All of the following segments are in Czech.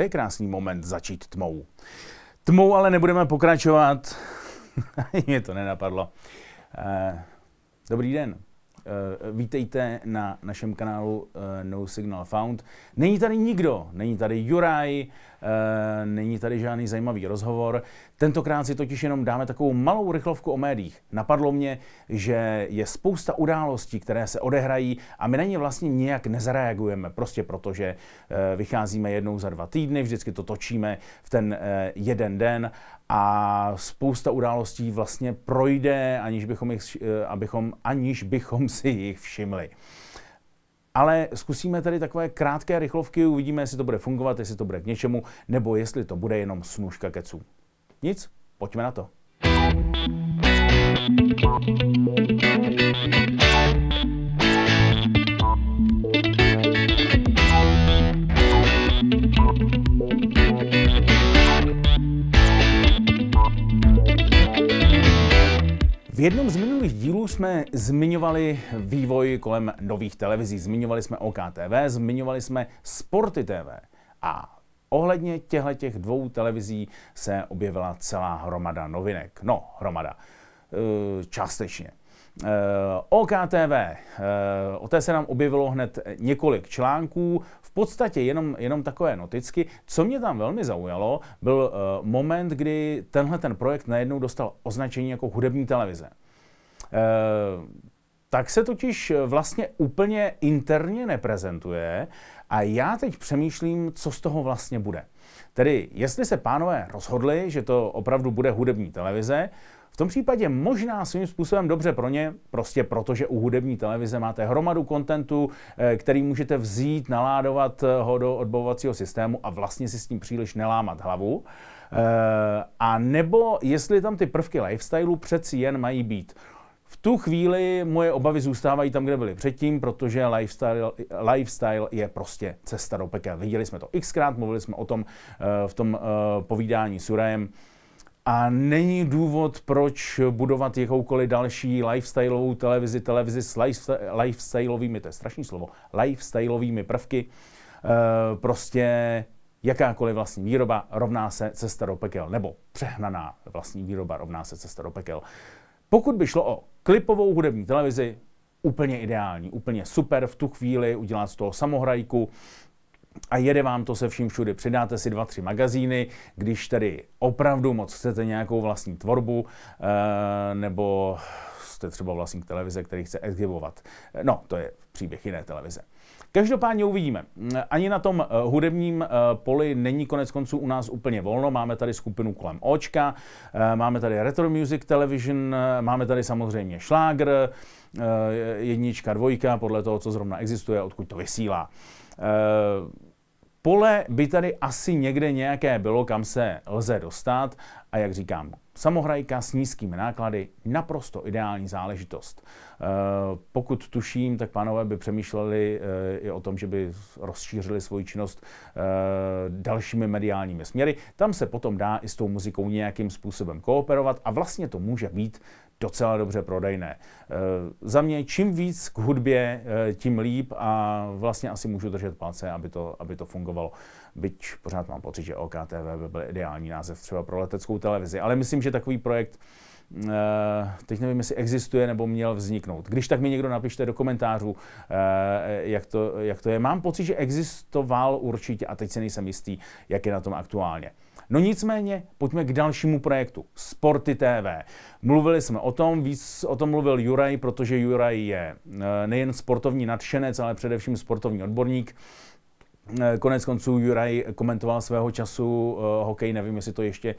To je krásný moment začít tmou. Tmou ale nebudeme pokračovat. Mě to nenapadlo. Eh, dobrý den. Eh, vítejte na našem kanálu eh, No Signal Found. Není tady nikdo, není tady Juraj, Eh, není tady žádný zajímavý rozhovor. Tentokrát si totiž jenom dáme takovou malou rychlovku o médiích. Napadlo mě, že je spousta událostí, které se odehrají a my na ně vlastně nějak nezareagujeme, prostě protože eh, vycházíme jednou za dva týdny, vždycky to točíme v ten eh, jeden den a spousta událostí vlastně projde, aniž bychom, jich, abychom, aniž bychom si jich všimli. Ale zkusíme tady takové krátké rychlovky, uvidíme, jestli to bude fungovat, jestli to bude k něčemu, nebo jestli to bude jenom snužka keců. Nic, pojďme na to. Thank you. V jednom z minulých dílů jsme zmiňovali vývoj kolem nových televizí, zmiňovali jsme OKTV, zmiňovali jsme Sporty TV a ohledně těchto těch dvou televizí se objevila celá hromada novinek. No, hromada. E, částečně. E, OKTV, e, o té se nám objevilo hned několik článků, podstatě jenom, jenom takové noticky. Co mě tam velmi zaujalo, byl uh, moment, kdy tenhle ten projekt najednou dostal označení jako hudební televize. Uh, tak se totiž vlastně úplně interně neprezentuje a já teď přemýšlím, co z toho vlastně bude. Tedy, jestli se pánové rozhodli, že to opravdu bude hudební televize, v tom případě možná svým způsobem dobře pro ně, prostě protože u hudební televize máte hromadu kontentu, eh, který můžete vzít, naládovat eh, ho do odbavovacího systému a vlastně si s tím příliš nelámat hlavu. Eh, a nebo jestli tam ty prvky lifestylu přeci jen mají být. V tu chvíli moje obavy zůstávají tam, kde byly předtím, protože lifestyle, lifestyle je prostě cesta do pekel. Viděli jsme to xkrát, mluvili jsme o tom v tom povídání s Urajem a není důvod, proč budovat jakoukoliv další lifestyleovou televizi, televizi s lifestyleovými, to je strašný slovo, lifestyleovými prvky. E, prostě jakákoliv vlastní výroba rovná se cesta do pekel, nebo přehnaná vlastní výroba rovná se cesta do pekel. Pokud by šlo o klipovou hudební televizi, úplně ideální, úplně super v tu chvíli udělat z toho samohrajku, a jede vám to se vším všude. Přidáte si dva, tři magazíny, když tedy opravdu moc chcete nějakou vlastní tvorbu eh, nebo jste třeba vlastník televize, který chce exhibovat. Eh, no, to je příběh jiné televize. Každopádně uvidíme. Mm, ani na tom eh, hudebním poli není konec konců u nás úplně volno. Máme tady skupinu kolem Očka, máme tady Retro Music Television, máme tady samozřejmě Šlágr, jednička, dvojka, podle toho, co zrovna existuje, odkud to vysílá. Eh, pole by tady asi někde nějaké bylo, kam se lze dostat a jak říkám, samohrajka s nízkými náklady, naprosto ideální záležitost. Eh, pokud tuším, tak pánové by přemýšleli eh, i o tom, že by rozšířili svoji činnost dalšími mediálními směry. Tam se potom dá i s tou muzikou nějakým způsobem kooperovat a vlastně to může být docela dobře prodejné. Eh, za mě čím víc k hudbě, eh, tím líp a vlastně asi můžu držet palce, aby to, aby to fungovalo. Byť pořád mám pocit, že OKTV by byl ideální název třeba pro leteckou televizi, ale myslím, že takový projekt eh, teď nevím, jestli existuje nebo měl vzniknout. Když tak mi někdo napište do komentářů, jak to, jak to je. Mám pocit, že existoval určitě a teď se nejsem jistý, jak je na tom aktuálně. No nicméně, pojďme k dalšímu projektu. Sporty TV. Mluvili jsme o tom, víc o tom mluvil Juraj, protože Juraj je eh, nejen sportovní nadšenec, ale především sportovní odborník. Eh, konec konců Juraj komentoval svého času eh, hokej, nevím, jestli to ještě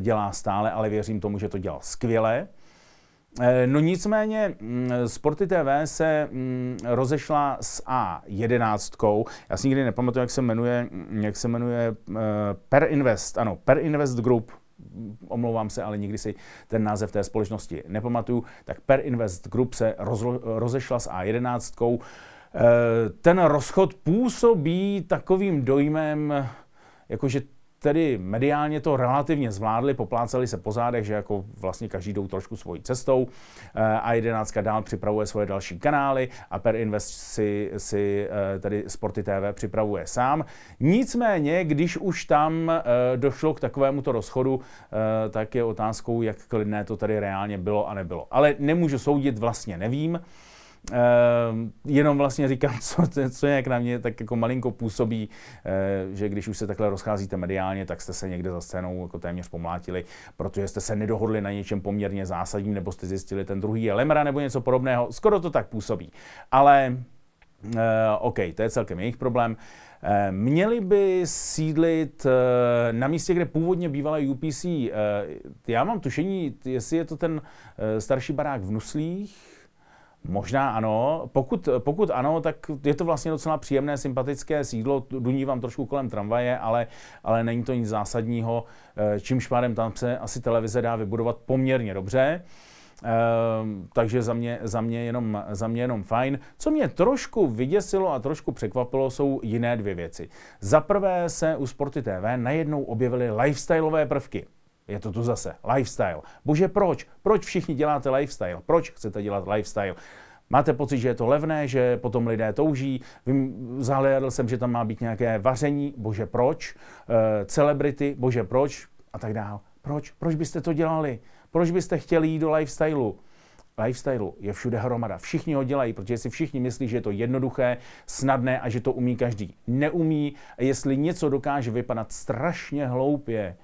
dělá stále, ale věřím tomu, že to dělal skvěle. Eh, no nicméně mm, Sporty TV se mm, rozešla s A11. Já si nikdy nepamatuju, jak se jmenuje, mm, jak se jmenuje eh, Invest. Ano, Per Invest Group omlouvám se, ale nikdy si ten název té společnosti nepamatuju, tak Per Invest Group se rozlo, rozešla s A11. Eh, ten rozchod působí takovým dojmem, jakože tedy mediálně to relativně zvládli, popláceli se po zádech, že jako vlastně každý jdou trošku svojí cestou eh, a jedenáctka dál připravuje svoje další kanály a Per Invest si, si eh, tedy Sporty TV připravuje sám. Nicméně, když už tam eh, došlo k takovému to rozchodu, tak je otázkou, jak klidné to tady reálně bylo a nebylo. Ale nemůžu soudit, vlastně nevím. Ehm, jenom vlastně říkám, co, co nějak na mě tak jako malinko působí, eh, že když už se takhle rozcházíte mediálně, tak jste se někde za scénou jako téměř pomlátili, protože jste se nedohodli na něčem poměrně zásadním, nebo jste zjistili, ten druhý je lemra nebo něco podobného. Skoro to tak působí. Ale eh, OK, to je celkem jejich problém. Eh, měli by sídlit na místě, kde původně bývala UPC. Já mám tušení, jestli je to ten starší barák v Nuslích, Možná ano. Pokud, pokud ano, tak je to vlastně docela příjemné, sympatické sídlo. Duní vám trošku kolem tramvaje, ale, ale není to nic zásadního. Eh, čímž pádem tam se asi televize dá vybudovat poměrně dobře. Eh, takže za mě, za, mě jenom, za mě jenom fajn. Co mě trošku vyděsilo a trošku překvapilo, jsou jiné dvě věci. Za prvé se u Sporty TV najednou objevily lifestyleové prvky. Je to tu zase. Lifestyle. Bože, proč? Proč všichni děláte lifestyle? Proč chcete dělat lifestyle? Máte pocit, že je to levné, že potom lidé touží. Vím, zahledal jsem, že tam má být nějaké vaření, bože proč, e, celebrity, bože proč a tak dál. Proč? Proč byste to dělali? Proč byste chtěli jít do lifestylu? Lifestyle je všude hromada. Všichni ho dělají, protože si všichni myslí, že je to jednoduché, snadné a že to umí každý. Neumí, jestli něco dokáže vypadat strašně hloupě,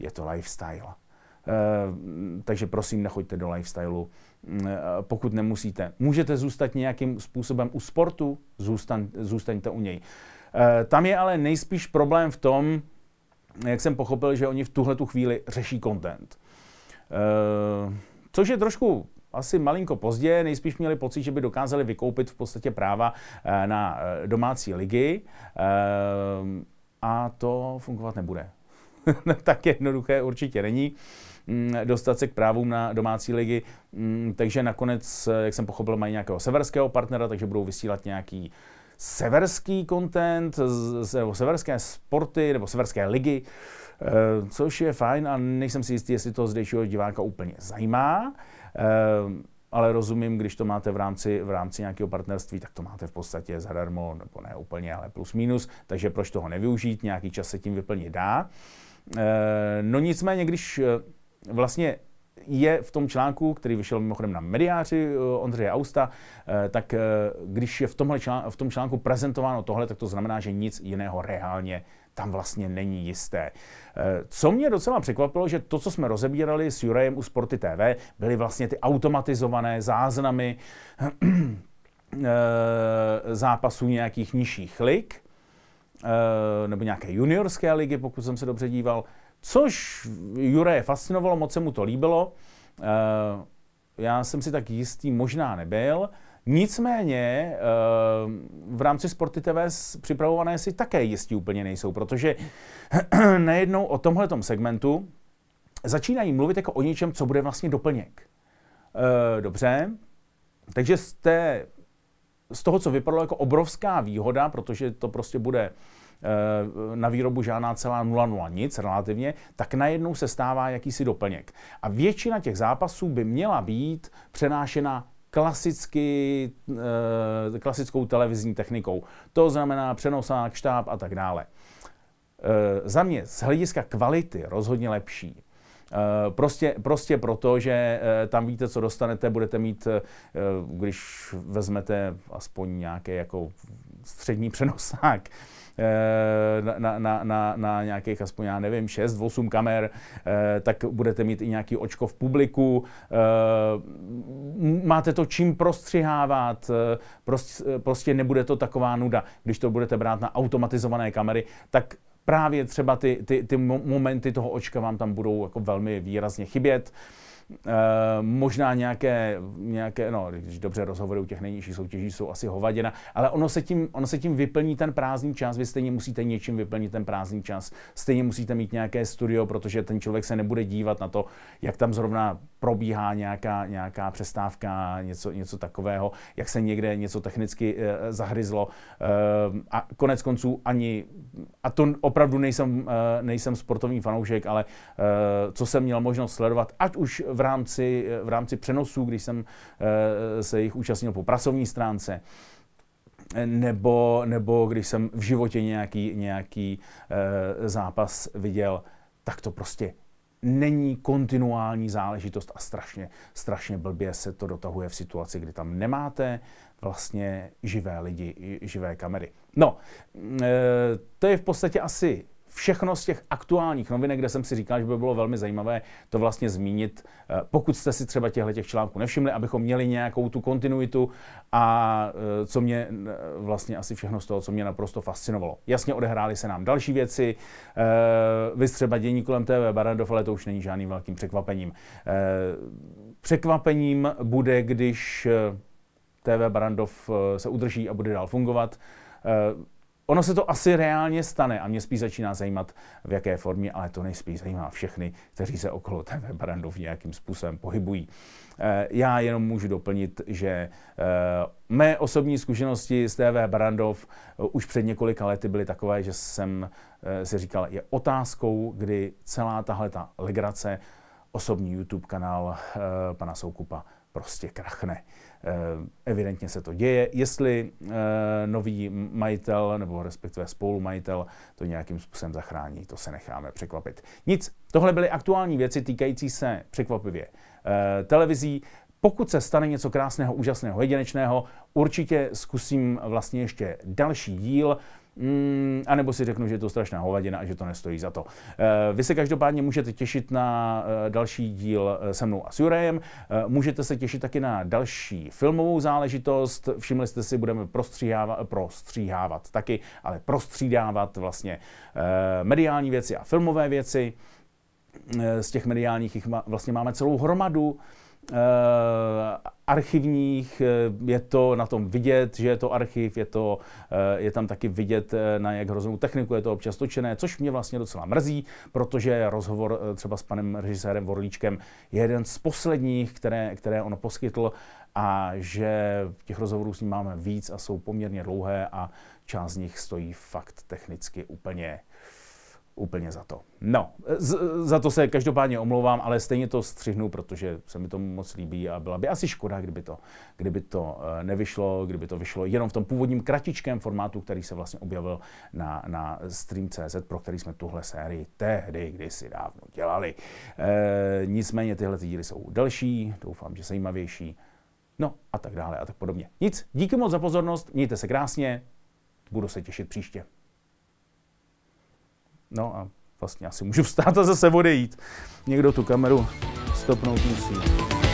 je to lifestyle. Eh, takže prosím, nechoďte do lifestylu, mm, eh, pokud nemusíte. Můžete zůstat nějakým způsobem u sportu, zůstan, zůstaňte u něj. Eh, tam je ale nejspíš problém v tom, jak jsem pochopil, že oni v tuhle tu chvíli řeší content. Což je trošku asi malinko pozdě, nejspíš měli pocit, že by dokázali vykoupit v podstatě práva na domácí ligy a to fungovat nebude. No, tak jednoduché určitě není mm, dostat se k právům na domácí ligy. Mm, takže nakonec, jak jsem pochopil, mají nějakého severského partnera, takže budou vysílat nějaký severský content, nebo severské sporty, nebo severské ligy, eh, což je fajn a nejsem si jistý, jestli to zdejšího diváka úplně zajímá, eh, ale rozumím, když to máte v rámci, v rámci nějakého partnerství, tak to máte v podstatě zadarmo, nebo ne úplně, ale plus minus, takže proč toho nevyužít, nějaký čas se tím vyplnit dá. Eh, no nicméně, když eh, vlastně je v tom článku, který vyšel mimochodem na mediáři eh, Ondřeje Austa, tak když je v, tomhle článku, v tom článku prezentováno tohle, tak to znamená, že nic jiného reálně tam vlastně není jisté. Co mě docela překvapilo, že to, co jsme rozebírali s Jurajem u Sporty TV, byly vlastně ty automatizované záznamy zápasů nějakých nižších lig, Eh, nebo nějaké juniorské ligy, pokud jsem se dobře díval, což Jure je fascinovalo, moc se mu to líbilo. Eh, já jsem si tak jistý možná nebyl, Nicméně eh, v rámci Sporty TV připravované si také jistí úplně nejsou, protože nejednou o tomhle segmentu začínají mluvit jako o něčem, co bude vlastně doplněk. Dobře, takže z té z toho, co vypadalo jako obrovská výhoda, protože to prostě bude eh, na výrobu žádná celá 0,0 nic relativně, tak najednou se stává jakýsi doplněk. A většina těch zápasů by měla být přenášena klasicky, eh, klasickou televizní technikou. To znamená přenosák, štáb a tak dále. Eh, za mě z hlediska kvality rozhodně lepší Eh, prostě, prostě proto, že eh, tam víte, co dostanete, budete mít, eh, když vezmete aspoň nějaký jako střední přenosák, na, na, na, na, nějakých aspoň, já nevím, 6-8 kamer, tak budete mít i nějaký očko v publiku. Máte to čím prostřihávat, prostě, prostě nebude to taková nuda. Když to budete brát na automatizované kamery, tak právě třeba ty, ty, ty momenty toho očka vám tam budou jako velmi výrazně chybět. Eh, možná nějaké, nějaké no, když dobře rozhovory u těch nejnižších soutěží jsou asi hovaděna, ale ono se, tím, ono se tím vyplní ten prázdný čas, vy stejně musíte něčím vyplnit ten prázdný čas, stejně musíte mít nějaké studio, protože ten člověk se nebude dívat na to, jak tam zrovna probíhá nějaká, nějaká přestávka, něco, něco takového, jak se někde něco technicky e, zahryzlo. E, a konec konců ani, a to opravdu nejsem, e, nejsem sportovní fanoušek, ale e, co jsem měl možnost sledovat, ať už v v rámci, v rámci přenosů, když jsem eh, se jich účastnil po pracovní stránce nebo, nebo když jsem v životě nějaký, nějaký e, zápas viděl, tak to prostě není kontinuální záležitost a strašně, strašně blbě se to dotahuje v situaci, kdy tam nemáte vlastně živé lidi, živé kamery. No, e, to je v podstatě asi všechno z těch aktuálních novinek, kde jsem si říkal, že by bylo velmi zajímavé to vlastně zmínit, eh, pokud jste si třeba těchto těch článků nevšimli, abychom měli nějakou tu kontinuitu a eh, co mě vlastně asi všechno z toho, co mě naprosto fascinovalo. Jasně odehrály se nám další věci, eh, dění kolem TV Barandov, ale to už není žádným velkým překvapením. Překvapením bude, když TV Barandov se udrží a bude dál fungovat. Ono se to asi reálně stane a mě spíš začíná zajímat, v jaké formě, ale to nejspíš zajímá všechny, kteří se okolo té webrandu v nějakým způsobem pohybují. Eh, já jenom můžu doplnit, že eh, mé osobní zkušenosti s TV Brandov eh, už před několika lety byly takové, že jsem si říkal, je otázkou, kdy celá tahle ta legrace, osobní YouTube kanál pana Soukupa prostě krachne. Eh, evidentně se to děje. Jestli eh, nový majitel nebo respektive spolumajitel to nějakým způsobem zachrání, to se necháme překvapit. Nic, tohle byly aktuální věci týkající se překvapivě eh, televizí. Pokud se stane něco krásného, úžasného, jedinečného, určitě zkusím vlastně ještě další díl. Mm, a nebo si řeknu, že je to strašná hovadina a že to nestojí za to. Eh, vy se každopádně můžete těšit na eh, další díl eh, se mnou a s Jurajem. Můžete se těšit taky na další filmovou záležitost. Všimli jste si, budeme prostříhávat, prostříhávat taky, ale prostřídávat vlastně mediální věci a filmové věci. Z těch mediálních jich vlastně máme celou hromadu. Eh, archivních, eh, je to na tom vidět, že je to archiv, je, to, eh, je tam taky vidět na jak hroznou techniku, je to občas točené, což mě vlastně docela mrzí, protože rozhovor třeba s panem režisérem Vorlíčkem je jeden z posledních, které, které on poskytl a že těch rozhovorů s ním máme víc a jsou poměrně dlouhé a část z nich stojí fakt technicky úplně úplně za to. No, z, za to se každopádně omlouvám, ale stejně to střihnu, protože se mi to moc líbí a byla by asi škoda, kdyby to, kdyby to eh, nevyšlo, kdyby to vyšlo jenom v tom původním kratičkém formátu, který se vlastně objevil na, na Stream.cz, pro který jsme tuhle sérii tehdy kdysi dávno dělali. E, nicméně tyhle díly jsou delší, doufám, že zajímavější, no a tak dále a tak podobně. Nic, díky moc za pozornost, mějte se krásně, budu se těšit příště. No a vlastně asi můžu vstát a zase odejít. Někdo tu kameru stopnout musí.